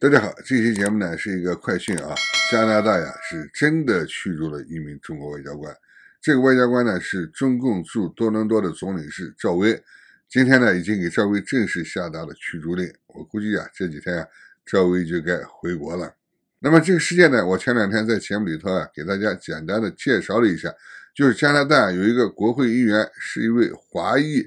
大家好，这期节目呢是一个快讯啊，加拿大呀是真的驱逐了一名中国外交官，这个外交官呢是中共驻多伦多的总领事赵薇，今天呢已经给赵薇正式下达了驱逐令，我估计啊这几天啊赵薇就该回国了。那么这个事件呢，我前两天在节目里头啊给大家简单的介绍了一下，就是加拿大有一个国会议员是一位华裔，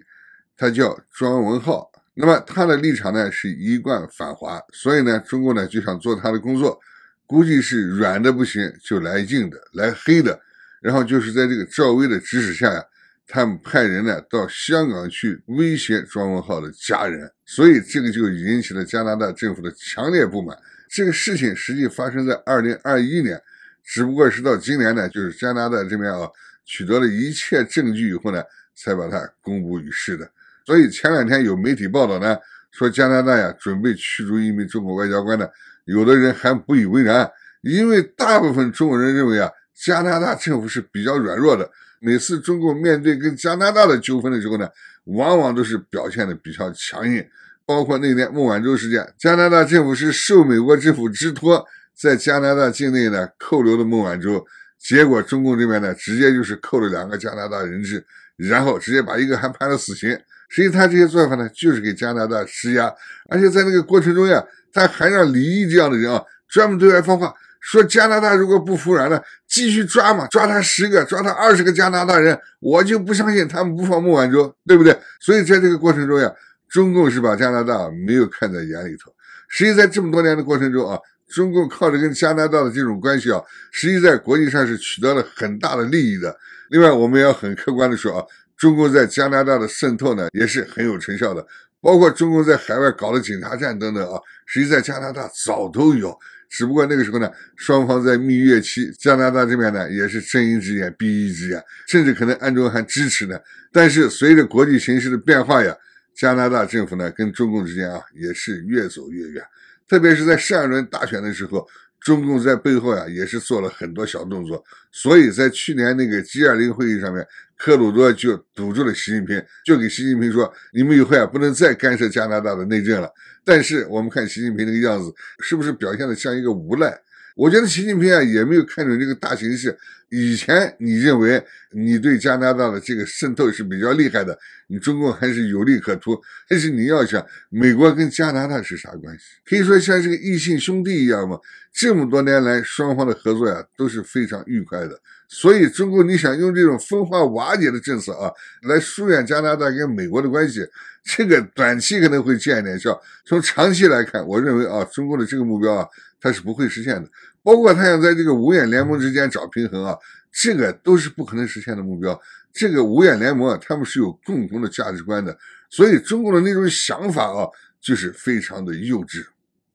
他叫庄文浩。那么他的立场呢是一贯反华，所以呢，中国呢就想做他的工作，估计是软的不行就来硬的，来黑的。然后就是在这个赵薇的指使下呀，他们派人呢到香港去威胁庄文浩的家人，所以这个就引起了加拿大政府的强烈不满。这个事情实际发生在二零二一年，只不过是到今年呢，就是加拿大这边啊取得了一切证据以后呢，才把它公布于世的。所以前两天有媒体报道呢，说加拿大呀准备驱逐一名中国外交官呢，有的人还不以为然，因为大部分中国人认为啊，加拿大政府是比较软弱的。每次中国面对跟加拿大的纠纷的时候呢，往往都是表现的比较强硬。包括那年孟晚舟事件，加拿大政府是受美国政府之托，在加拿大境内呢扣留的孟晚舟，结果中共这边呢直接就是扣了两个加拿大人质，然后直接把一个还判了死刑。实际他这些做法呢，就是给加拿大施压，而且在那个过程中呀，他还让李毅这样的人啊，专门对外放话说，加拿大如果不服软呢，继续抓嘛，抓他十个，抓他二十个加拿大人，我就不相信他们不放孟晚舟，对不对？所以在这个过程中呀，中共是把加拿大没有看在眼里头。实际在这么多年的过程中啊，中共靠着跟加拿大的这种关系啊，实际在国际上是取得了很大的利益的。另外，我们要很客观的说啊。中共在加拿大的渗透呢，也是很有成效的，包括中共在海外搞的警察站等等啊，实际在加拿大早都有，只不过那个时候呢，双方在蜜月期，加拿大这边呢也是睁一只眼闭一只眼，甚至可能暗中还支持呢。但是随着国际形势的变化呀，加拿大政府呢跟中共之间啊也是越走越远，特别是在上一轮大选的时候。中共在背后呀，也是做了很多小动作，所以在去年那个 G20 会议上面，克鲁多就堵住了习近平，就给习近平说：“你们以后啊，不能再干涉加拿大的内政了。”但是我们看习近平那个样子，是不是表现的像一个无赖？我觉得习近平啊，也没有看准这个大形势。以前你认为你对加拿大的这个渗透是比较厉害的。你中共还是有利可图，但是你要想美国跟加拿大是啥关系？可以说像是个异性兄弟一样嘛。这么多年来，双方的合作呀都是非常愉快的。所以，中共你想用这种分化瓦解的政策啊，来疏远加拿大跟美国的关系，这个短期可能会见一点效，从长期来看，我认为啊，中共的这个目标啊，它是不会实现的。包括他想在这个五眼联盟之间找平衡啊，这个都是不可能实现的目标。这个五眼联盟啊，他们是有共同的价值观的，所以中国的那种想法啊，就是非常的幼稚。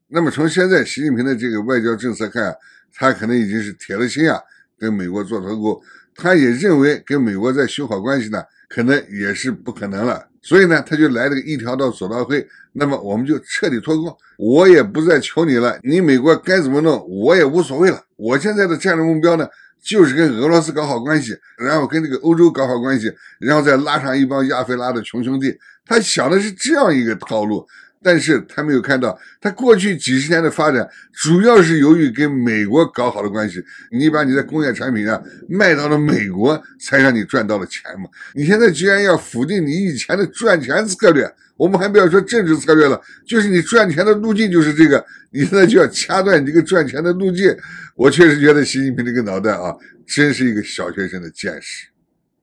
那么从现在习近平的这个外交政策看，他可能已经是铁了心啊，跟美国做脱钩。他也认为跟美国再修好关系呢，可能也是不可能了。所以呢，他就来了个一条道走到黑。那么我们就彻底脱钩，我也不再求你了。你美国该怎么弄，我也无所谓了。我现在的战略目标呢？就是跟俄罗斯搞好关系，然后跟这个欧洲搞好关系，然后再拉上一帮亚非拉的穷兄弟，他想的是这样一个套路。但是他没有看到，他过去几十年的发展，主要是由于跟美国搞好了关系，你把你的工业产品啊卖到了美国，才让你赚到了钱嘛。你现在居然要否定你以前的赚钱策略，我们还不要说政治策略了，就是你赚钱的路径就是这个，你现在就要掐断你这个赚钱的路径。我确实觉得习近平这个脑袋啊，真是一个小学生的见识。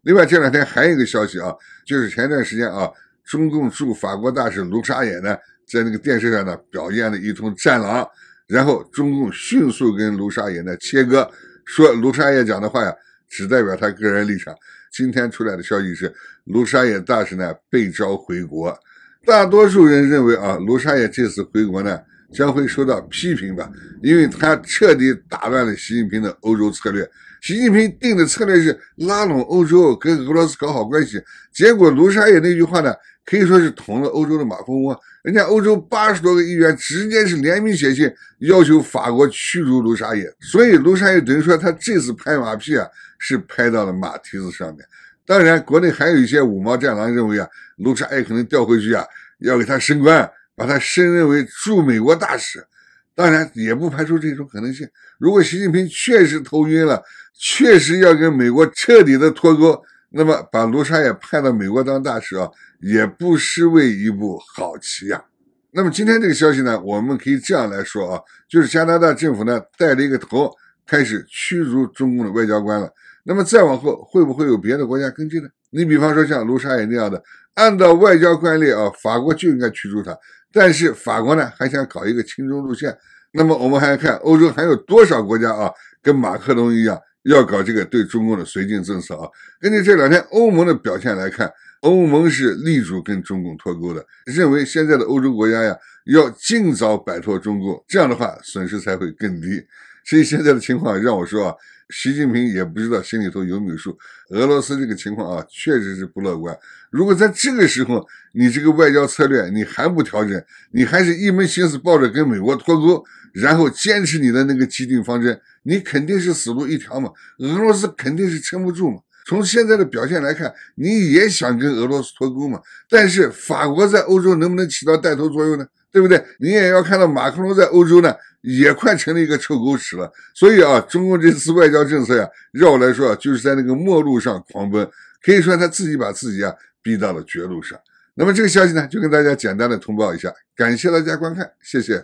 另外这两天还有一个消息啊，就是前段时间啊。中共驻法国大使卢沙野呢，在那个电视上呢，表演了一通战狼，然后中共迅速跟卢沙野呢切割，说卢沙野讲的话呀，只代表他个人立场。今天出来的消息是，卢沙野大使呢被召回国。大多数人认为啊，卢沙野这次回国呢。将会受到批评的，因为他彻底打乱了习近平的欧洲策略。习近平定的策略是拉拢欧洲，跟俄罗斯搞好关系。结果卢沙叶那句话呢，可以说是捅了欧洲的马蜂窝。人家欧洲八十多个议员直接是联名写信，要求法国驱逐卢沙叶。所以卢沙叶等于说他这次拍马屁啊，是拍到了马蹄子上面。当然，国内还有一些五毛战狼认为啊，卢沙叶可能调回去啊，要给他升官。把他升任为驻美国大使，当然也不排除这种可能性。如果习近平确实头晕了，确实要跟美国彻底的脱钩，那么把卢沙也派到美国当大使啊，也不失为一步好棋呀。那么今天这个消息呢，我们可以这样来说啊，就是加拿大政府呢带了一个头。开始驱逐中共的外交官了。那么再往后会不会有别的国家跟进呢？你比方说像卢沙野那样的，按照外交惯例啊，法国就应该驱逐他。但是法国呢，还想搞一个亲中路线。那么我们还要看欧洲还有多少国家啊，跟马克龙一样要搞这个对中共的绥靖政策啊。根据这两天欧盟的表现来看，欧盟是力主跟中共脱钩的，认为现在的欧洲国家呀要尽早摆脱中共，这样的话损失才会更低。所以现在的情况，让我说啊，习近平也不知道心里头有没有数。俄罗斯这个情况啊，确实是不乐观。如果在这个时候，你这个外交策略你还不调整，你还是一门心思抱着跟美国脱钩，然后坚持你的那个既定方针，你肯定是死路一条嘛。俄罗斯肯定是撑不住嘛。从现在的表现来看，你也想跟俄罗斯脱钩嘛？但是法国在欧洲能不能起到带头作用呢？对不对？你也要看到，马克龙在欧洲呢，也快成了一个臭狗屎了。所以啊，中共这次外交政策呀，让来说啊，就是在那个末路上狂奔，可以说他自己把自己啊逼到了绝路上。那么这个消息呢，就跟大家简单的通报一下，感谢大家观看，谢谢。